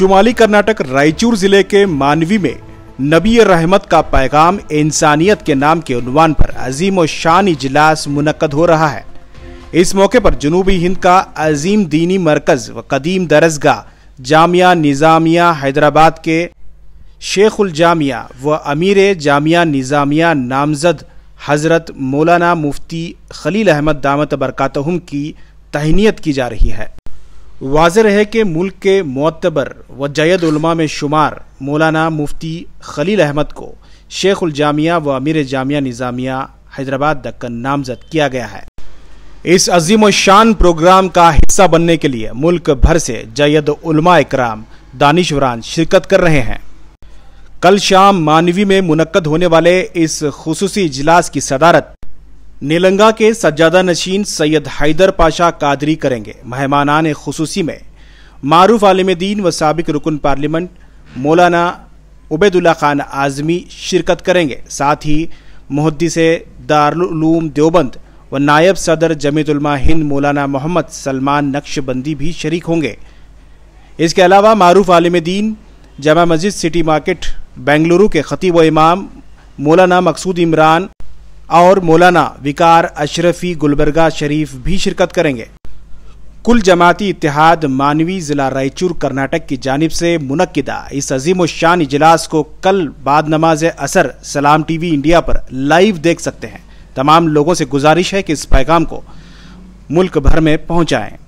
शुमाली कर्नाटक रायचूर जिले के मानवी में नबी रहमत का पैगाम इंसानियत के नाम के उन्वान पर अजीम और शान इजलास मुनद हो रहा है इस मौके पर जनूबी हिंद का अजीम दीनी मरकज व कदीम दरसगा जामिया निज़ामिया हैदराबाद के शेख जामिया व अमीर जामिया निज़ामिया नामजद हज़रत मौलाना मुफ्ती खलील अहमद दामत बरकातहम की तहनीत की जा रही है वाज है कि मुल्क के मोतबर व जैद उलमा में शुमार मौलाना मुफ्ती खलील अहमद को शेख उजामिया व अमीर जामिया निज़ामिया हैदराबाद दक्कन नामजद किया गया है इस अजीम शान प्रोग्राम का हिस्सा बनने के लिए मुल्क भर से जैद उलमा इकराम दानिशवरान शिरकत कर रहे हैं कल शाम मानवी में मुनद होने वाले इस खसूसी इजलास की सदारत निलंगा के सज्जादा नशीन सैयद हैदर पाशा कादरी करेंगे मेहमानान खसूसी में मारूफ आलम दीन व सबक रुकन पार्लियामेंट मौलाना उबैदुल्ला खान आज़मी शिरकत करेंगे साथ ही मुहदस दारूम देवबंद व नायब सदर जमीतुलमा हिंद मौलाना मोहम्मद सलमान नक्शबंदी भी शरीक होंगे इसके अलावा मारूफ आलम दीन जामा मस्जिद सिटी मार्केट बेंगलुरु के ख़तीब इमाम मौलाना मकसूद इमरान और मौलाना विकार अशरफी गुलबरगा शरीफ भी शिरकत करेंगे कुल जमाती इतिहाद मानवी ज़िला रायचूर कर्नाटक की जानब से मुनदा इस अजीम शान इजलास को कल बाद नमाज असर सलाम टीवी इंडिया पर लाइव देख सकते हैं तमाम लोगों से गुजारिश है कि इस पैगाम को मुल्क भर में पहुँचाएँ